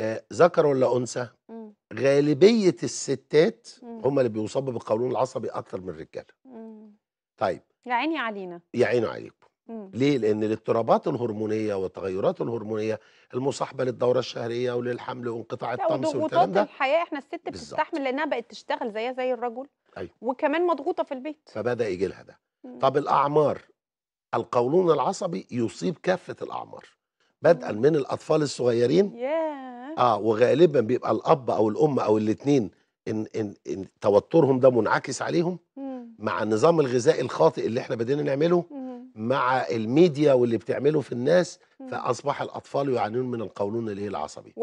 آه، ذكر ولا انثى غالبيه الستات هم اللي بيصابوا بالقولون العصبي اكتر من الرجاله طيب يا عيني علينا يا عيني عليكم مم. ليه لان الاضطرابات الهرمونيه والتغيرات الهرمونيه المصاحبه للدوره الشهريه وللحمل وانقطاع الطمس والكلام ده الحياه احنا الست بتستحمل لانها بقت تشتغل زيها زي الرجل أيوه. وكمان مضغوطه في البيت فبدا يجي لها ده مم. طب الاعمار القولون العصبي يصيب كافه الاعمار بدءا من الاطفال الصغيرين yeah. اه وغالبا بيبقى الاب او الام او الاثنين ان ان, إن توترهم ده منعكس عليهم مم. مع النظام الغذائي الخاطئ اللي احنا بدينا نعمله مم. مع الميديا واللي بتعمله في الناس مم. فاصبح الاطفال يعانون من القولون هي العصبي